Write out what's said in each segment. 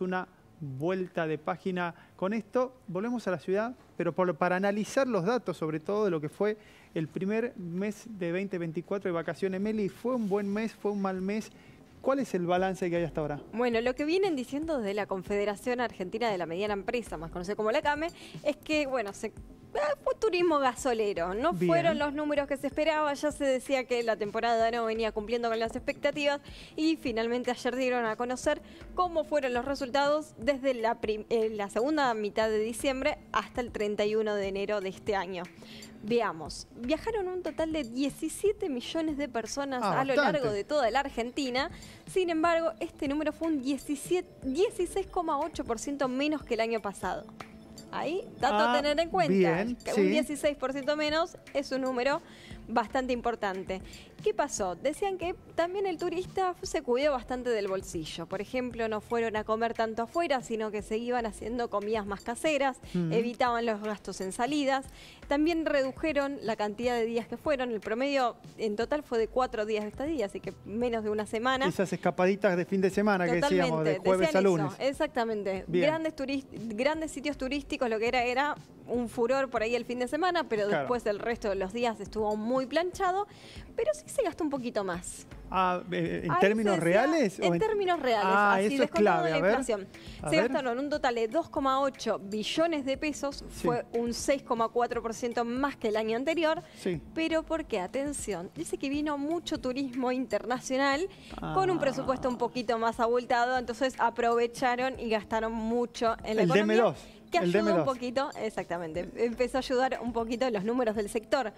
una vuelta de página con esto. Volvemos a la ciudad, pero para analizar los datos, sobre todo de lo que fue el primer mes de 2024 de vacaciones. Meli, ¿fue un buen mes? ¿Fue un mal mes? ¿Cuál es el balance que hay hasta ahora? Bueno, lo que vienen diciendo desde la Confederación Argentina de la Mediana Empresa, más conocida como la CAME, es que, bueno, se eh, fue turismo gasolero. No fueron los números que se esperaba. Ya se decía que la temporada no venía cumpliendo con las expectativas. Y finalmente ayer dieron a conocer cómo fueron los resultados desde la, eh, segunda mitad de diciembre hasta el 31 de enero de este año. Veamos, viajaron un total de 17 millones de personas ah, a lo largo de toda la Argentina. Sin embargo, este número fue un 16,8% menos que el año pasado. Ahí, dato a ah, tener en cuenta. que Un 16% menos es un número bastante importante. ¿Qué pasó? Decían que también el turista se cuidó bastante del bolsillo. Por ejemplo, no fueron a comer tanto afuera, sino que se iban haciendo comidas más caseras, mm. evitaban los gastos en salidas. También redujeron la cantidad de días que fueron. El promedio en total fue de cuatro días de estadía, así que menos de una semana. Esas escapaditas de fin de semana que decíamos, de jueves a lunes. exactamente. Grandes, grandes sitios turísticos, lo que era, era un furor por ahí el fin de semana, pero después el resto de los días estuvo muy planchado. Pero se gastó un poquito más. Ah, eh, eh, ¿En términos reales? En, términos reales, así eso es clave. La inflación. se gastaron un total de 2,8 billones de pesos, fue un 6,4% más que el año anterior, pero porque, atención, dice que vino mucho turismo internacional con un ah. presupuesto un poquito más abultado, entonces aprovecharon y gastaron mucho en la el economía ayuda un poquito, exactamente, empezó a ayudar un poquito los números del sector.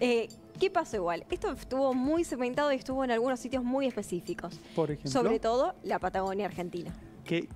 Eh, ¿Qué pasó igual? Esto estuvo muy segmentado y estuvo en algunos sitios muy específicos. Sobre todo la Patagonia Argentina.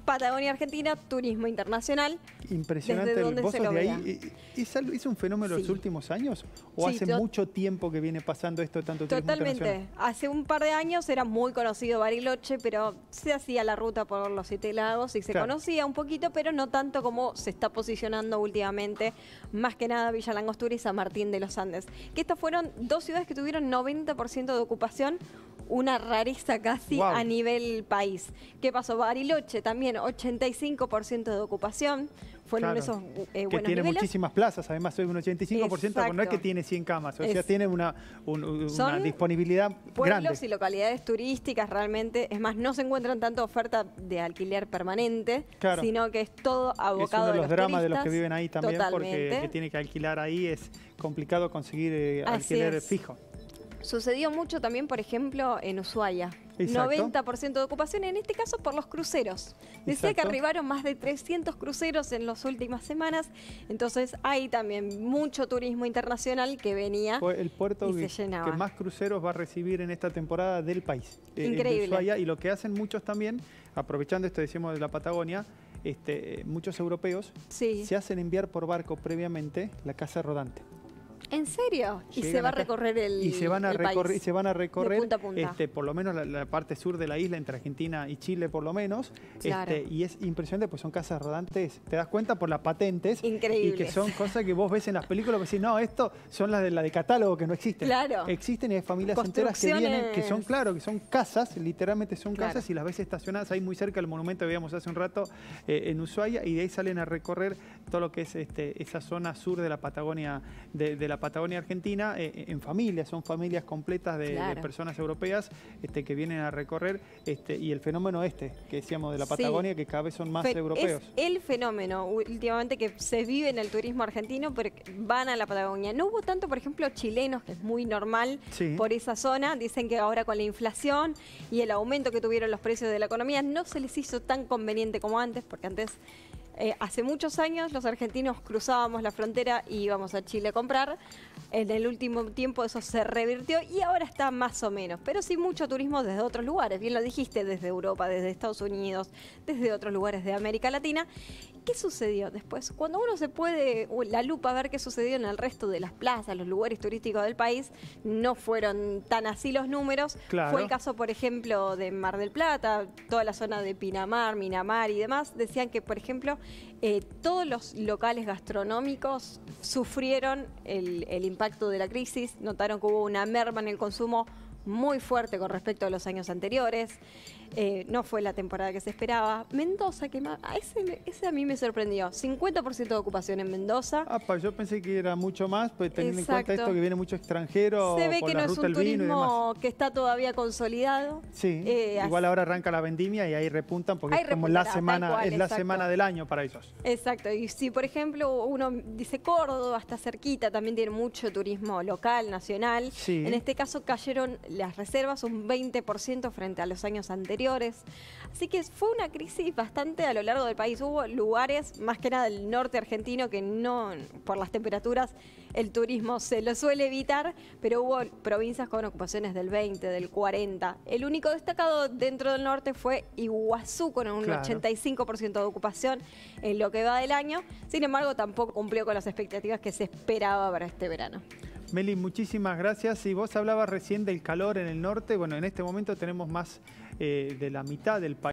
Patagonia Argentina, turismo internacional. Impresionante. donde de ahí? ¿Es, un fenómeno en los últimos años? ¿O hace mucho tiempo que viene pasando esto tanto Totalmente. Hace un par de años era muy conocido Bariloche, pero se hacía la ruta por los siete lagos y se conocía un poquito, pero no tanto como se está posicionando últimamente. Más que nada Villa y San Martín de los Andes. Que estas fueron dos ciudades que tuvieron 90% de ocupación una rareza casi a nivel país. ¿Qué pasó? Bariloche también, 85% de ocupación. Fueron esos eh, que tiene muchísimas plazas, además un 85%, Exacto. Pues no es que tiene 100 camas, o sea, tiene una, un, una disponibilidad pueblos y localidades turísticas realmente, es más, no se encuentran tanto oferta de alquiler permanente, sino que es todo abocado es uno de los, dramas de los que viven ahí también, porque tiene que alquilar ahí es complicado conseguir eh, alquiler fijo. Sucedió mucho también, por ejemplo, en Ushuaia. 90% de ocupación, en este caso por los cruceros. Decía que arribaron más de 300 cruceros en las últimas semanas, entonces hay también mucho turismo internacional que venía El puerto más cruceros va a recibir en esta temporada del país. Eh, Increíble. y lo que hacen muchos también, aprovechando esto decimos de la Patagonia, este, muchos europeos se hacen enviar por barco previamente la casa rodante. ¿En serio? Y se va a recorrer el y se van a recorrer se van a recorrer Este, por lo menos la, parte sur de la isla entre Argentina y Chile por lo menos este, y es impresionante pues son casas rodantes te das cuenta por las patentes Increíble. y que son cosas que vos ves en las películas que decís no esto son las de la de catálogo que no existen claro existen y hay familias enteras que vienen que son claro que son casas literalmente son casas y las ves estacionadas ahí muy cerca del monumento que veíamos hace un rato eh, en Ushuaia y de ahí salen a recorrer todo lo que es este, esa zona sur de la Patagonia de la Patagonia Argentina eh, eh, en familias, son familias completas de, personas europeas este, que vienen a recorrer este, y el fenómeno este que decíamos de la Patagonia, que cada vez son más europeos. el fenómeno últimamente que se vive en el turismo argentino, van a la Patagonia. No hubo tanto, por ejemplo, chilenos, que es muy normal por esa zona. Dicen que ahora con la inflación y el aumento que tuvieron los precios de la economía, no se les hizo tan conveniente como antes, porque antes eh, hace muchos años los argentinos cruzábamos la frontera y íbamos a Chile a comprar. En el último tiempo eso se revirtió y ahora está más o menos. Pero sí mucho turismo desde otros lugares. Bien lo dijiste, desde Europa, desde Estados Unidos, desde otros lugares de América Latina. ¿Qué sucedió después? Cuando uno se puede la lupa ver qué sucedió en el resto de las plazas, los lugares turísticos del país, no fueron tan así los números. Fue el caso, por ejemplo, de Mar del Plata, toda la zona de Pinamar, Minamar y demás. Decían que, por ejemplo, eh, todos los locales gastronómicos sufrieron el, el impacto de la crisis, notaron que hubo una merma en el consumo muy fuerte con respecto a los años anteriores. Eh, no fue la temporada que se esperaba. Mendoza, que más, ese, a mí me sorprendió. 50% de ocupación en Mendoza. Ah, yo pensé que era mucho más, pues teniendo en cuenta esto que viene mucho extranjero. Se ve que no es un turismo que está todavía consolidado. Sí, eh, igual ahora arranca la vendimia y ahí repuntan porque es como la ah, semana, es la semana del año para ellos. Exacto, y si por ejemplo uno dice Córdoba, está cerquita, también tiene mucho turismo local, nacional. En este caso cayeron las reservas un 20% frente a los años anteriores. Así que fue una crisis bastante a lo largo del país. Hubo lugares, más que nada del norte argentino, que no, por las temperaturas, el turismo se lo suele evitar, pero hubo provincias con ocupaciones del 20, del 40. El único destacado dentro del norte fue Iguazú con un 85% de ocupación en lo que va del año. Sin embargo, tampoco cumplió con las expectativas que se esperaba para este verano. Meli, muchísimas gracias. Y vos hablabas recién del calor en el norte. Bueno, en este momento tenemos más eh, de la mitad del país.